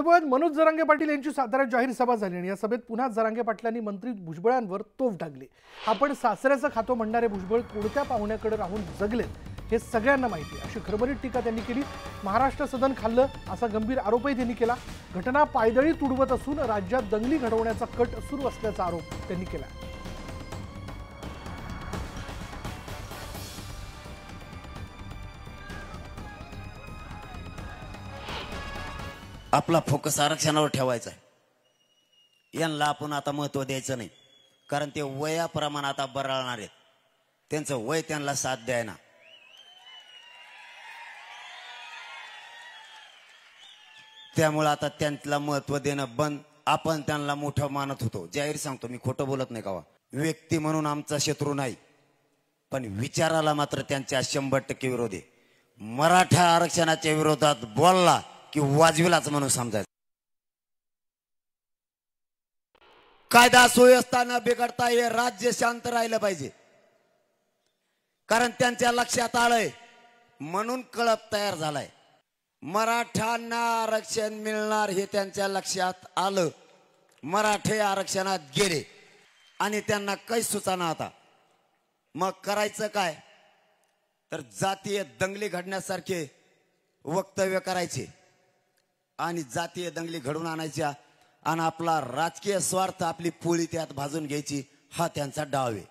मनोज जरांगे पाटील यांची साताऱ्यात जाहीर सभा झाली आणि या सभेत पुन्हा जरांगे पाटलांनी मंत्री भुजबळांवर तोफ हा आपण सासऱ्याचं खातो म्हणणारे भुजबळ कोणत्या पाहुण्याकडे राहून जगलेत हे सगळ्यांना माहिती अशी खरबरीत टीका त्यांनी केली महाराष्ट्र सदन खाल्लं असा गंभीर आरोपही त्यांनी केला घटना पायदळी तुडवत असून राज्यात दंगली घडवण्याचा कट सुरू असल्याचा आरोप त्यांनी केला आपला फोकस आरक्षणावर ठेवायचा आहे यांना आपण आता महत्व द्यायचं नाही कारण ते वयाप्रमाण आता बराळणार आहेत त्यांचं वय त्यांना साथ द्यायना त्यामुळे आता त्यांना महत्व देणं बंद आपण त्यांना मोठं मानत होतो जाहीर सांगतो मी खोटं बोलत नाही कावा व्यक्ती म्हणून आमचा शत्रू नाही पण विचाराला मात्र त्यांच्या शंभर टक्के विरोध आहे मराठा आरक्षणाच्या विरोधात बोलला की वाजविलाच म्हणून समजायचं कायदा सोय बिघडता हे राज्य शांत राहिलं पाहिजे कारण त्यांच्या लक्षात आलंय म्हणून कळप तयार झालाय मराठ्यांना आरक्षण मिळणार हे त्यांच्या लक्षात आलं मराठे आरक्षणात गेले आणि त्यांना काही सुचना आता मग करायचं काय तर जातीय दंगली घडण्यासारखे वक्तव्य करायचे आणि जातीय दंगली घडवून आणायच्या आणि आपला राजकीय स्वार्थ आपली पोळी त्यात भाजून घ्यायची हा त्यांचा डाव आहे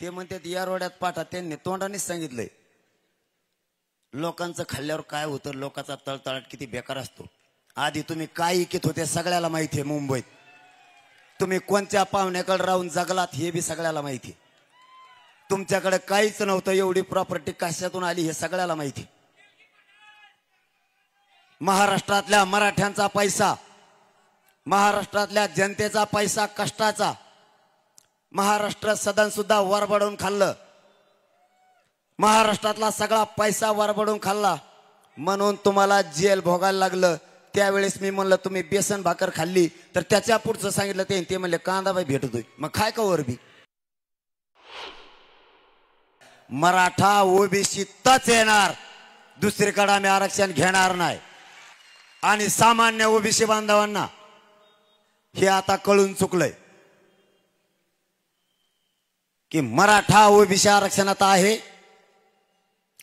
ते म्हणतात या रोड्यात पाठा त्यांनी तोंडानेच सांगितलंय लोकांचं खाल्ल्यावर काय होतं लोकांचा तळतळाट किती बेकार असतो आधी तुम्ही काय इकित होते सगळ्याला माहिती आहे मुंबईत तुम्ही कोणत्या पाहुण्याकडे राहून जगलात हे बी सगळ्याला माहिती तुमच्याकडे काहीच नव्हतं एवढी प्रॉपर्टी कशातून आली हे सगळ्याला माहिती महाराष्ट्रातल्या मराठ्यांचा पैसा महाराष्ट्रातल्या जनतेचा पैसा कष्टाचा महाराष्ट्र सदन सुद्धा वरबडून खाल्लं महाराष्ट्रातला सगळा पैसा वरबडून खाल्ला म्हणून तुम्हाला जेल भोगायला लागलं त्यावेळेस मी म्हणलं तुम्ही बेसन भाकर खाल्ली तर त्याच्या पुढचं सांगितलं ते ते म्हणले कांदाबाई भेटतोय मग काय का बी मराठा ओबीसी तच येणार दुसरीकडे आम्ही आरक्षण घेणार नाही आणि सामान्य ओबीसी बांधवांना हे आता कळून चुकलंय की मराठा ओबीसी आरक्षणात आहे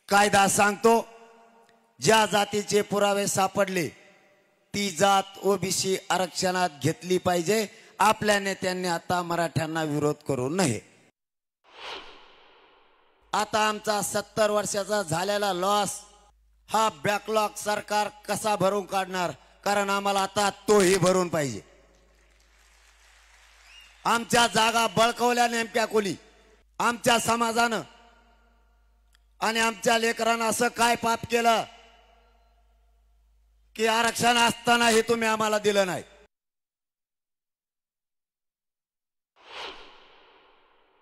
कायदा सांगतो ज्या जातीचे पुरावे सापडले ती जात ओबीसी आरक्षणात घेतली पाहिजे आपल्या नेत्यांनी आता मराठ्यांना विरोध करू नये आता आमचा सत्तर वर्षाचा झालेला लॉस हा बॅकलॉग सरकार कसा भरून काढणार कारण आम्हाला आता तोही भरून पाहिजे आमच्या जागा बळकवल्या नेमक्या कोणी आमच्या समाजानं आणि आमच्या लेकरांना असं काय पाप केलं की आरक्षण असताना हे तुम्ही आम्हाला दिलं नाही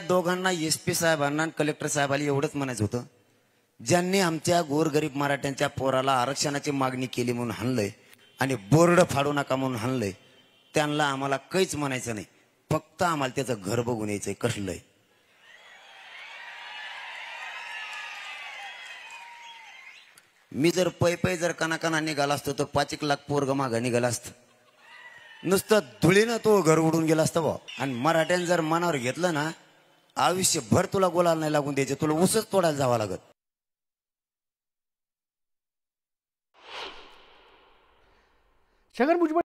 दोघांना एस पी साहेबांना कलेक्टर साहेबाला एवढंच म्हणायचं होतं ज्यांनी आमच्या गोरगरीब मराठ्यांच्या पोराला आरक्षणाची मागणी केली म्हणून हाणलंय आणि बोर्ड फाडू नका म्हणून हाणलंय त्यांना आम्हाला काहीच म्हणायचं नाही फक्त आम्हाला त्याचं घर बघून यायचंय कसलंय मी जर पै पै जर कानाकाना निघाला असतो तर पाच एक लाख पोरग मागा निघाला असत नुसतं धुळीनं तो घर उडून गेला असतं बा आणि मराठ्यानं जर मनावर घेतलं ना आयुष्यभर तुला गोलाला नाही लागून द्यायचं तुला उसच तोडायला जावं लागत छगन भुजबळ